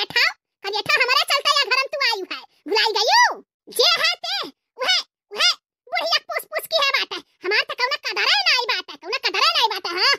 हरियठा हरियठा हमारा चलता या घरम तू आयु है भुलाई गयो जे है ते वह वह बुढ़िया पूछ पूछ की है बात है हमार तक तो कौना कदरा नहीं बात है कौना कदरा नहीं बात है हां